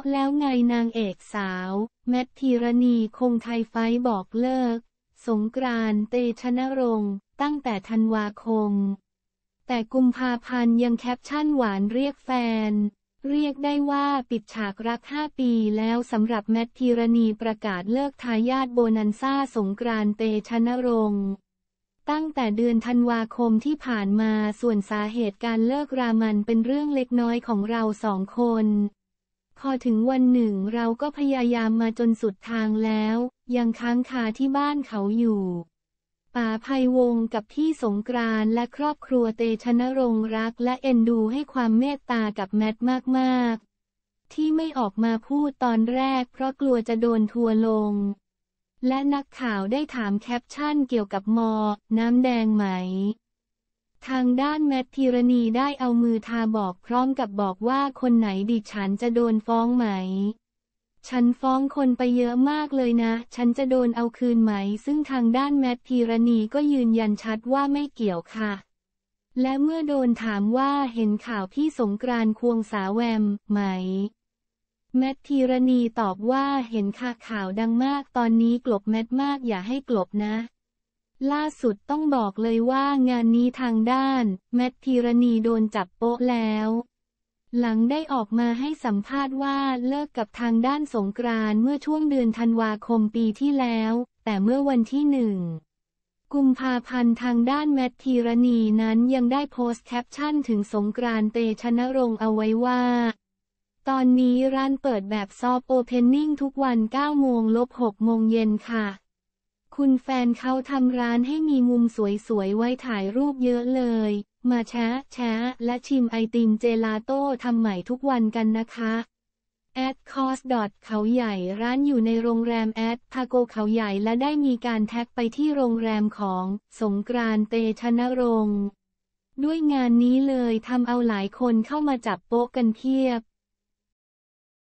ะแล้วไงนางเอกสาว แมทธีรณีคงไทยไฟบอกเลิก สงกรานต์เตชนรงค์ ตั้งแต่ธันวาคมแต่กุมภาพันธ์ยังแคปชั่นหวานเรียกแฟน เรียกได้ว่าปิดฉากรัก 5 ปีแล้วสำหรับแมทธีรณีประกาศเลิกทายาทโบนันซ่าสงกรานต์เตชนรงค์ ตั้งแต่เดือนธันวาคมที่ผ่านมาส่วนสาเหตุการเลิกรามันเป็นเรื่องเล็กน้อยของเราสองคนพอถึงวันหนึ่งเราก็พยายามมาจนสุดทางแล้ว ยังค้างคาที่บ้านเขาอยู่ ป่าภัยวงกับพี่สงกรานและครอบครัวเตชนรงรักและเอ็นดูให้ความเมตตากับแมทมากๆ ที่ไม่ออกมาพูดตอนแรกเพราะกลัวจะโดนทัวลง และนักข่าวได้ถามแคปชั่นเกี่ยวกับมอ น้ำแดงไหมทางด้านแมทธิรณีได้เอามือทาบอกพร้อมกับบอกว่าคนไหนดิฉันจะโดนฟ้องไหม ฉันฟ้องคนไปเยอะมากเลยนะ ฉันจะโดนเอาคืนไหม ซึ่งทางด้านแมทธิรณีก็ยืนยันชัดว่าไม่เกี่ยวค่ะ และเมื่อโดนถามว่าเห็นข่าวพี่สงกรานควงสาแวม ไหม แมทธีรณีตอบว่าเห็นค่ะข่าวดังมาก ตอนนี้กลบแมทมากอย่าให้กลบนะล่าสุดต้องบอกเลยว่างานนี้ทางด้านแมทธีรณีโดนจับโป๊ะแล้ว หลังได้ออกมาให้สัมภาษณ์ว่าเลิกกับทางด้านสงกรานเมื่อช่วงเดือนธันวาคมปีที่แล้ว แต่เมื่อวันที่หนึ่ง กุมภาพันธ์ทางด้านแมทธีรณีนั้นยังได้โพสต์แคปชั่นถึงสงกรานเตชนรงเอาไว้ว่า ตอนนี้ร้านเปิดแบบซอฟโอเพนนิ่งทุกวัน9โมงลบ6โมงเย็นค่ะคุณแฟนเขาทำร้านให้มีมุมสวยๆ ไว้ถ่ายรูปเยอะเลย มาแชะแชะและชิมไอติมเจลาโต้ทำใหม่ทุกวันกันนะคะแอดคอสดอทเขาใหญ่ร้านอยู่ในโรงแรมแอดพาโกเขาใหญ่และได้มีการแท็กไปที่โรงแรมของ สงกรานเตชนรงค์ ด้วยงานนี้เลยทำเอาหลายคนเข้ามาจับโป๊ะกันเพียบ